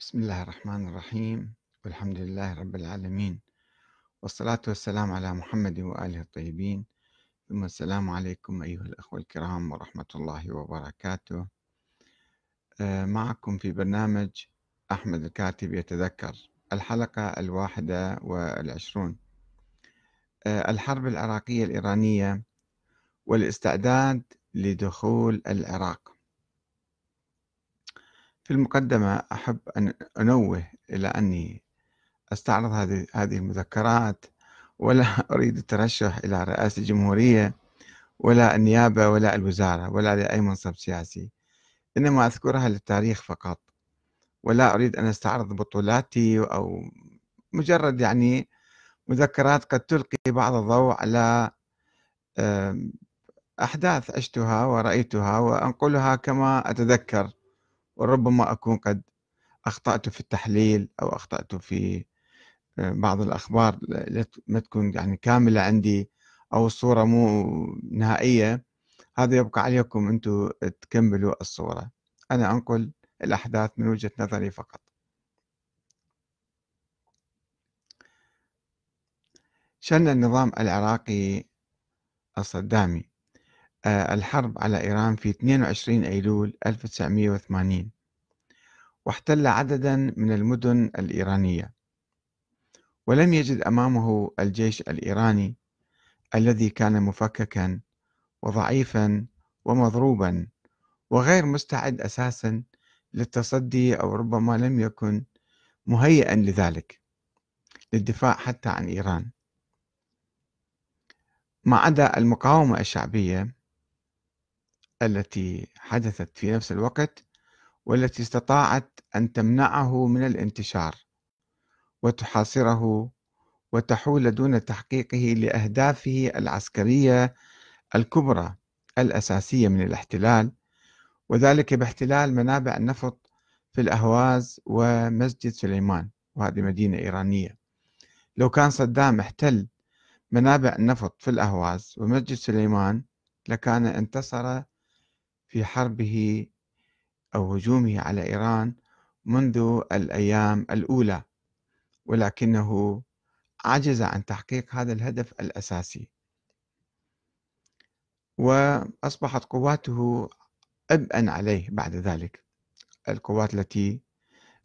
بسم الله الرحمن الرحيم والحمد لله رب العالمين والصلاة والسلام على محمد وآله الطيبين ثم السلام عليكم أيها الأخوة الكرام ورحمة الله وبركاته آه، معكم في برنامج أحمد الكاتب يتذكر الحلقة الواحدة والعشرون آه، الحرب العراقية الإيرانية والاستعداد لدخول العراق في المقدمة أحب أن أنوه إلى أني أستعرض هذه هذه المذكرات ولا أريد الترشح إلى رئاسة الجمهورية ولا النيابة ولا الوزارة ولا لأي منصب سياسي إنما أذكرها للتاريخ فقط ولا أريد أن أستعرض بطولاتي أو مجرد يعني مذكرات قد تلقي بعض الضوء على أحداث عشتها ورأيتها وأنقلها كما أتذكر وربما أكون قد أخطأت في التحليل أو أخطأت في آه، بعض الأخبار ما تكون يعني كاملة عندي أو الصورة مو نهائية هذا يبقى عليكم أنتم تكملوا الصورة أنا أنقل الأحداث من وجهة نظري فقط شن النظام العراقي الصدامي آه، الحرب على إيران في 22 أيلول 1980 واحتل عددا من المدن الإيرانية ولم يجد أمامه الجيش الإيراني الذي كان مفككا وضعيفا ومضروبا وغير مستعد أساسا للتصدي أو ربما لم يكن مهيئا لذلك للدفاع حتى عن إيران ما عدا المقاومة الشعبية التي حدثت في نفس الوقت والتي استطاعت أن تمنعه من الانتشار وتحاصره وتحول دون تحقيقه لأهدافه العسكرية الكبرى الأساسية من الاحتلال وذلك باحتلال منابع النفط في الأهواز ومسجد سليمان وهذه مدينة إيرانية لو كان صدام احتل منابع النفط في الأهواز ومسجد سليمان لكان انتصر في حربه أو هجومه على إيران منذ الأيام الأولى ولكنه عجز عن تحقيق هذا الهدف الأساسي وأصبحت قواته عبئا عليه بعد ذلك القوات التي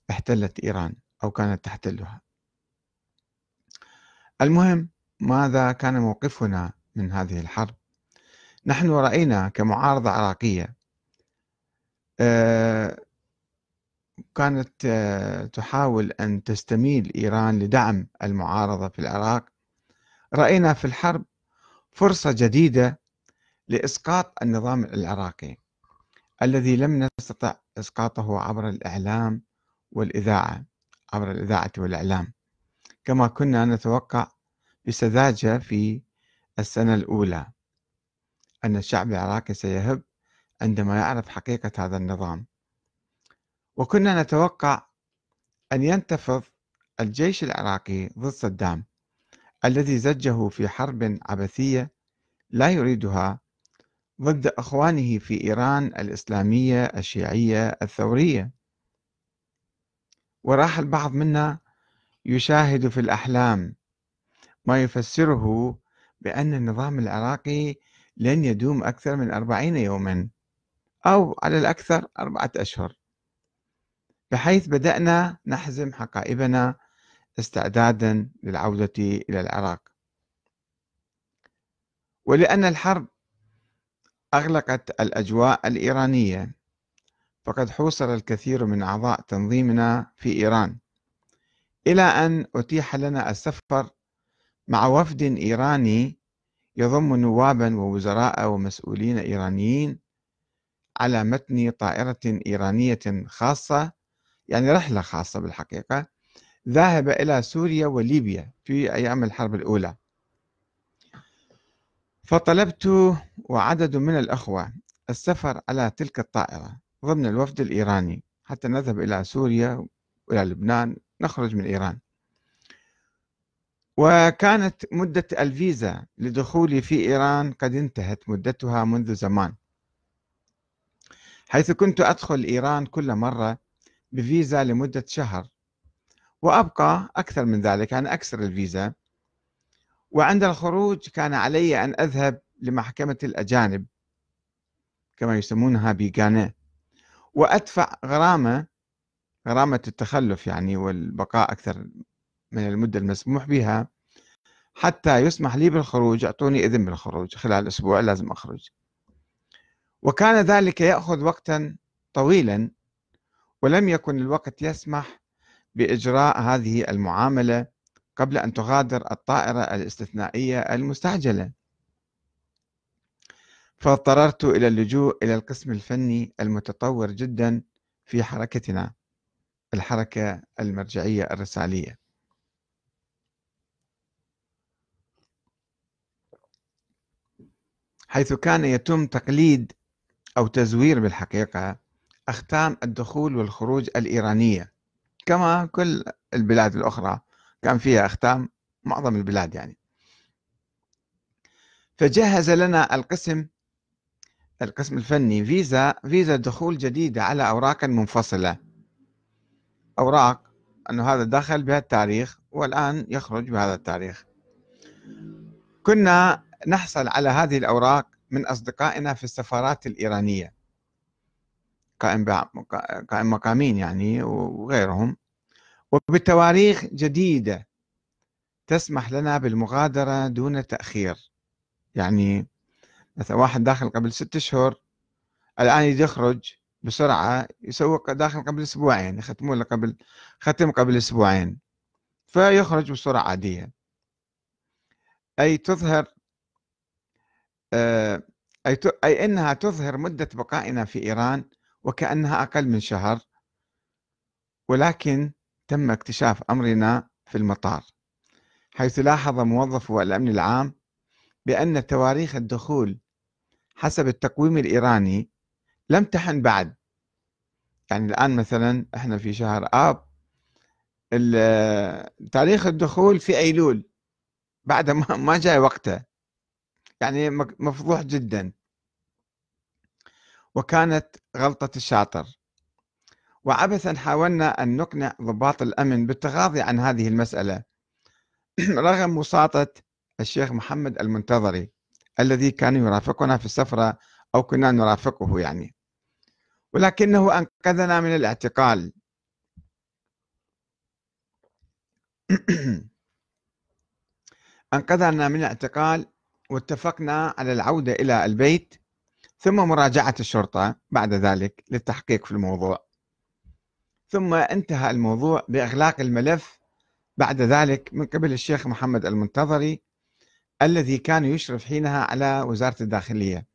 احتلت إيران أو كانت تحتلها المهم ماذا كان موقفنا من هذه الحرب نحن رأينا كمعارضة عراقية آه، كانت آه، تحاول أن تستميل إيران لدعم المعارضة في العراق رأينا في الحرب فرصة جديدة لإسقاط النظام العراقي الذي لم نستطع إسقاطه عبر الإعلام والإذاعة عبر الإذاعة والإعلام كما كنا نتوقع بسذاجة في السنة الأولى أن الشعب العراقي سيهب عندما يعرف حقيقة هذا النظام وكنا نتوقع أن ينتفض الجيش العراقي ضد صدام الذي زجه في حرب عبثية لا يريدها ضد أخوانه في إيران الإسلامية الشيعية الثورية وراح البعض منا يشاهد في الأحلام ما يفسره بأن النظام العراقي لن يدوم أكثر من أربعين يوما أو على الأكثر أربعة أشهر بحيث بدأنا نحزم حقائبنا استعدادا للعودة إلى العراق ولأن الحرب أغلقت الأجواء الإيرانية فقد حوصر الكثير من أعضاء تنظيمنا في إيران إلى أن أتيح لنا السفر مع وفد إيراني يضم نوابا ووزراء ومسؤولين إيرانيين على متن طائرة إيرانية خاصة يعني رحلة خاصة بالحقيقة ذاهبة إلى سوريا وليبيا في أيام الحرب الأولى فطلبت وعدد من الأخوة السفر على تلك الطائرة ضمن الوفد الإيراني حتى نذهب إلى سوريا وإلى لبنان نخرج من إيران وكانت مدة الفيزا لدخولي في إيران قد انتهت مدتها منذ زمان حيث كنت أدخل إيران كل مرة بفيزا لمدة شهر وأبقى أكثر من ذلك أنا يعني أكسر الفيزا وعند الخروج كان علي أن أذهب لمحكمة الأجانب كما يسمونها بيغانة وأدفع غرامة غرامة التخلف يعني والبقاء أكثر من المدة المسموح بها حتى يسمح لي بالخروج أعطوني إذن بالخروج خلال أسبوع لازم أخرج وكان ذلك يأخذ وقتا طويلا ولم يكن الوقت يسمح بإجراء هذه المعاملة قبل أن تغادر الطائرة الاستثنائية المستعجلة فاضطررت إلى اللجوء إلى القسم الفني المتطور جدا في حركتنا الحركة المرجعية الرسالية حيث كان يتم تقليد أو تزوير بالحقيقة أختام الدخول والخروج الإيرانية كما كل البلاد الأخرى كان فيها أختام معظم البلاد يعني فجهز لنا القسم القسم الفني فيزا فيزا دخول جديدة على أوراق منفصلة أوراق أنه هذا دخل بهذا التاريخ والآن يخرج بهذا التاريخ كنا نحصل على هذه الأوراق من أصدقائنا في السفارات الإيرانية قائم قائم مقامين يعني وغيرهم وبتواريخ جديدة تسمح لنا بالمغادرة دون تأخير يعني مثلا واحد داخل قبل ست أشهر الآن يخرج بسرعة يسوق داخل قبل أسبوعين يختمون له قبل ختم قبل أسبوعين فيخرج بسرعة عادية أي تظهر آه، أي أنها تظهر مدة بقائنا في إيران وكأنها أقل من شهر ولكن تم اكتشاف أمرنا في المطار حيث لاحظ موظفو الأمن العام بأن تواريخ الدخول حسب التقويم الإيراني لم تحن بعد يعني الآن مثلا احنا في شهر آب تاريخ الدخول في أيلول بعد ما جاء وقته يعني مفضوح جدا وكانت غلطة الشاطر وعبثا حاولنا أن نقنع ضباط الأمن بالتغاضي عن هذه المسألة رغم وساطة الشيخ محمد المنتظري الذي كان يرافقنا في السفرة أو كنا نرافقه يعني ولكنه أنقذنا من الاعتقال أنقذنا من الاعتقال واتفقنا على العودة إلى البيت ثم مراجعة الشرطة بعد ذلك للتحقيق في الموضوع ثم انتهى الموضوع بإغلاق الملف بعد ذلك من قبل الشيخ محمد المنتظري الذي كان يشرف حينها على وزارة الداخلية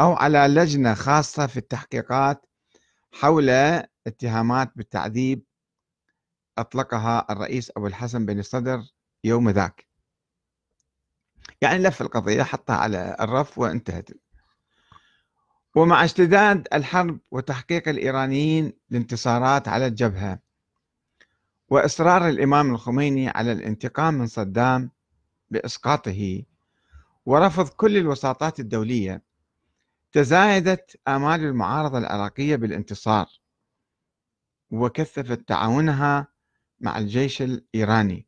أو على لجنة خاصة في التحقيقات حول اتهامات بالتعذيب أطلقها الرئيس أبو الحسن بن الصدر يوم ذاك يعني لف القضية حطها على الرف وانتهت ومع اشتداد الحرب وتحقيق الإيرانيين الانتصارات على الجبهة وإصرار الإمام الخميني على الانتقام من صدام بإسقاطه ورفض كل الوساطات الدولية تزايدت آمال المعارضة العراقية بالانتصار وكثفت تعاونها مع الجيش الإيراني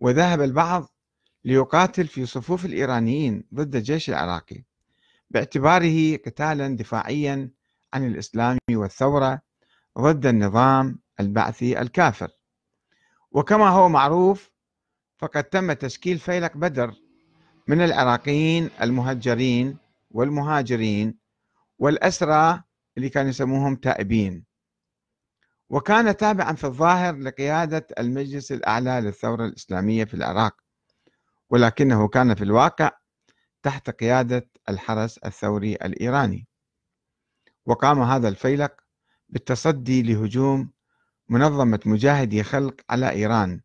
وذهب البعض ليقاتل في صفوف الإيرانيين ضد الجيش العراقي باعتباره قتالا دفاعيا عن الإسلام والثورة ضد النظام البعثي الكافر وكما هو معروف فقد تم تشكيل فيلق بدر من العراقيين المهجرين والمهاجرين والأسرى اللي كانوا يسموهم تائبين وكان تابعا في الظاهر لقيادة المجلس الأعلى للثورة الإسلامية في العراق ولكنه كان في الواقع تحت قيادة الحرس الثوري الإيراني وقام هذا الفيلق بالتصدي لهجوم منظمة مجاهدي خلق على إيران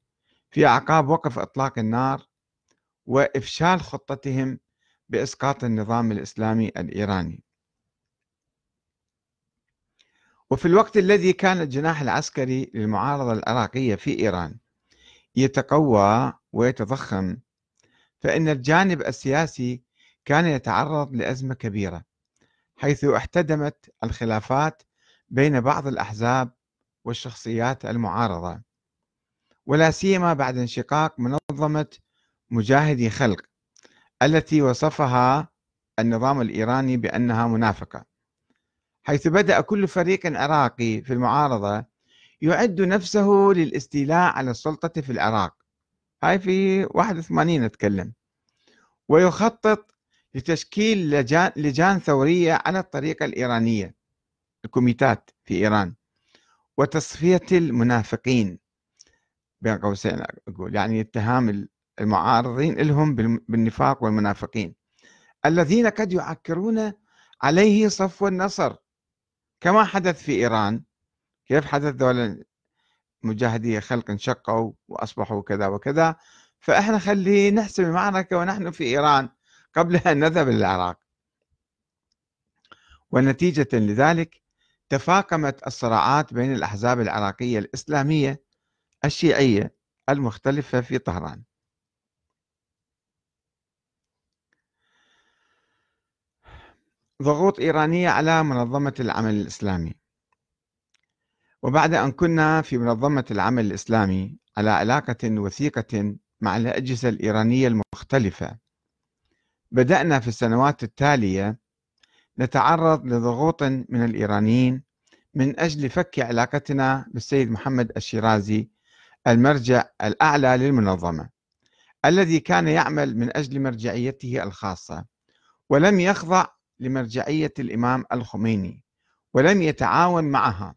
في أعقاب وقف إطلاق النار وإفشال خطتهم بإسقاط النظام الإسلامي الإيراني وفي الوقت الذي كان الجناح العسكري للمعارضة العراقية في إيران يتقوى ويتضخم فإن الجانب السياسي كان يتعرض لأزمة كبيرة حيث احتدمت الخلافات بين بعض الأحزاب والشخصيات المعارضة ولا سيما بعد انشقاق منظمة مجاهدي خلق التي وصفها النظام الإيراني بأنها منافقة حيث بدأ كل فريق عراقي في المعارضة يعد نفسه للاستيلاء على السلطة في العراق هاي في 81 نتكلم ويخطط لتشكيل لجان, لجان ثورية على الطريقة الإيرانية الكوميتات في إيران وتصفية المنافقين بين قوسين أقول يعني اتهام المعارضين لهم بالنفاق والمنافقين الذين قد يعكرون عليه صفو النصر كما حدث في إيران كيف حدث دول مجاهدي خلق انشقوا وأصبحوا كذا وكذا فإحنا خلي نحسم المعركة ونحن في إيران قبل أن نذهب للعراق ونتيجة لذلك تفاقمت الصراعات بين الأحزاب العراقية الإسلامية الشيعية المختلفة في طهران ضغوط إيرانية على منظمة العمل الإسلامي وبعد أن كنا في منظمة العمل الإسلامي على علاقة وثيقة مع الأجهزة الإيرانية المختلفة بدأنا في السنوات التالية نتعرض لضغوط من الإيرانيين من أجل فك علاقتنا بالسيد محمد الشيرازي المرجع الأعلى للمنظمة الذي كان يعمل من أجل مرجعيته الخاصة ولم يخضع لمرجعية الإمام الخميني ولم يتعاون معها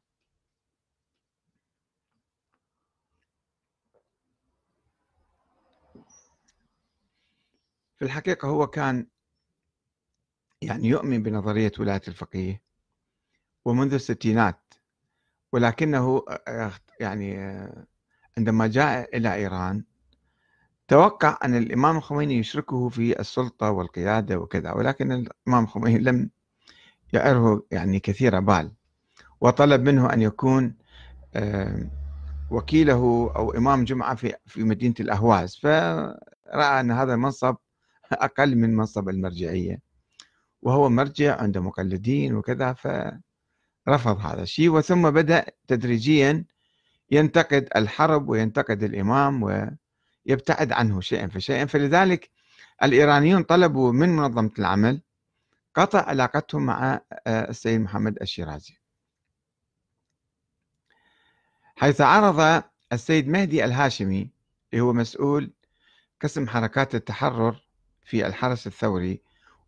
في الحقيقة هو كان يعني يؤمن بنظرية ولاية الفقيه ومنذ الستينات ولكنه آه، يعني آه، عندما جاء إلى إيران توقع أن الإمام الخميني يشركه في السلطة والقيادة وكذا ولكن الإمام الخميني لم يعره يعني كثير بال وطلب منه أن يكون وكيله أو إمام جمعة في مدينة الأهواز فرأى أن هذا المنصب أقل من منصب المرجعية وهو مرجع عنده مقلدين وكذا فرفض هذا الشيء وثم بدأ تدريجيا ينتقد الحرب وينتقد الإمام ويبتعد عنه شيئا فشيئا فلذلك الإيرانيون طلبوا من منظمة العمل قطع علاقتهم مع آه، السيد محمد الشيرازي حيث عرض السيد مهدي الهاشمي اللي هو مسؤول قسم حركات التحرر في الحرس الثوري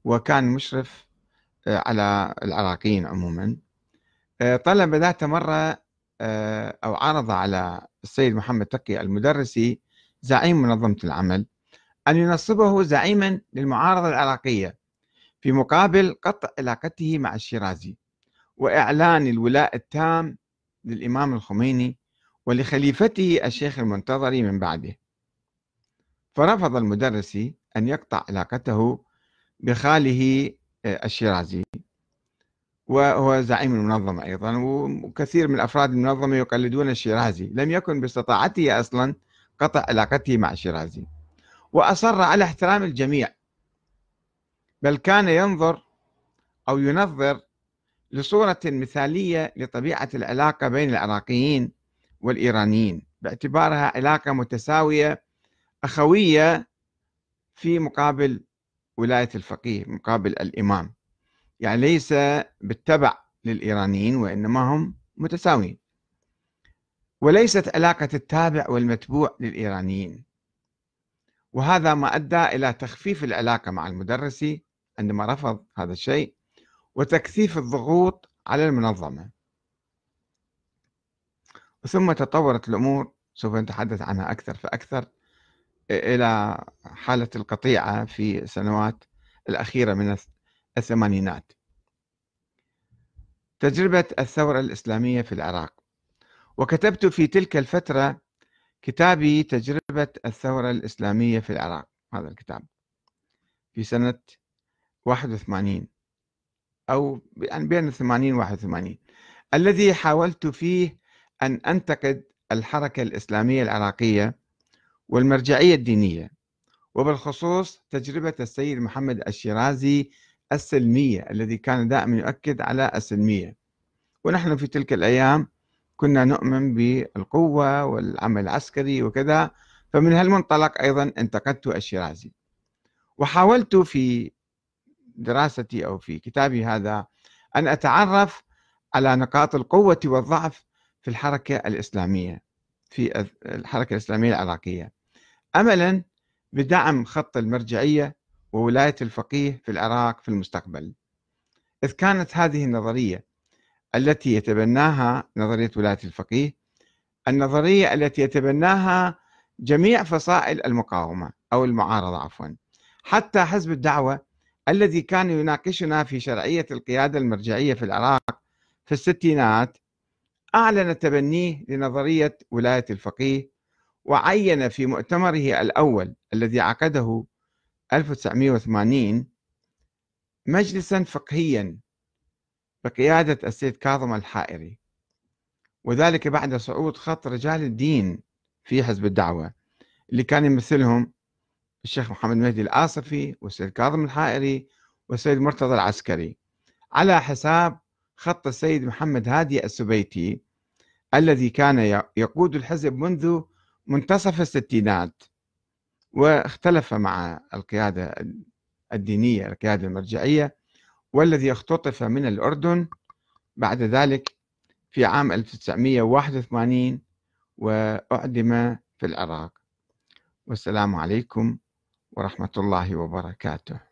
وكان مشرف آه، على العراقيين عموما آه، طلب ذات مرة آه، أو عرض على السيد محمد تقي المدرسي زعيم منظمة العمل أن ينصبه زعيما للمعارضة العراقية في مقابل قطع علاقته مع الشيرازي وإعلان الولاء التام للإمام الخميني ولخليفته الشيخ المنتظري من بعده فرفض المدرسي أن يقطع علاقته بخاله آه، الشيرازي وهو زعيم المنظمة أيضا وكثير من أفراد المنظمة يقلدون الشيرازي لم يكن باستطاعته أصلا قطع علاقته مع الشيرازي وأصر على احترام الجميع بل كان ينظر أو ينظر لصورة مثالية لطبيعة العلاقة بين العراقيين والإيرانيين باعتبارها علاقة متساوية أخوية في مقابل ولاية الفقيه مقابل الإمام يعني ليس بالتبع للإيرانيين وإنما هم متساويين وليست علاقة التابع والمتبوع للإيرانيين وهذا ما أدى إلى تخفيف العلاقة مع المدرسي عندما رفض هذا الشيء وتكثيف الضغوط على المنظمة ثم تطورت الأمور سوف نتحدث عنها أكثر فأكثر إلى حالة القطيعة في السنوات الأخيرة من الثمانينات تجربة الثورة الإسلامية في العراق وكتبت في تلك الفترة كتابي تجربة الثورة الإسلامية في العراق هذا الكتاب في سنة 81 أو يعني بين 80 و 81 الذي حاولت فيه أن أنتقد الحركة الإسلامية العراقية والمرجعية الدينية وبالخصوص تجربة السيد محمد الشيرازي السلمية الذي كان دائما يؤكد على السلمية ونحن في تلك الأيام كنا نؤمن بالقوة والعمل العسكري وكذا فمن هالمنطلق أيضا انتقدت الشيرازي وحاولت في دراستي أو في كتابي هذا أن أتعرف على نقاط القوة والضعف في الحركة الإسلامية في الحركة الإسلامية العراقية املا بدعم خط المرجعيه وولايه الفقيه في العراق في المستقبل. اذ كانت هذه النظريه التي يتبناها نظريه ولايه الفقيه النظريه التي يتبناها جميع فصائل المقاومه او المعارضه عفوا حتى حزب الدعوه الذي كان يناقشنا في شرعيه القياده المرجعيه في العراق في الستينات اعلن تبنيه لنظريه ولايه الفقيه وعين في مؤتمره الأول الذي عقده 1980 مجلسا فقهيا بقيادة السيد كاظم الحائري وذلك بعد صعود خط رجال الدين في حزب الدعوة اللي كان يمثلهم الشيخ محمد مهدي الآصفي والسيد كاظم الحائري والسيد مرتضى العسكري على حساب خط السيد محمد هادي السبيتي الذي كان يقود الحزب منذ منتصف الستينات واختلف مع القيادة الدينية القيادة المرجعية والذي اختطف من الأردن بعد ذلك في عام 1981 وأعدم في العراق والسلام عليكم ورحمة الله وبركاته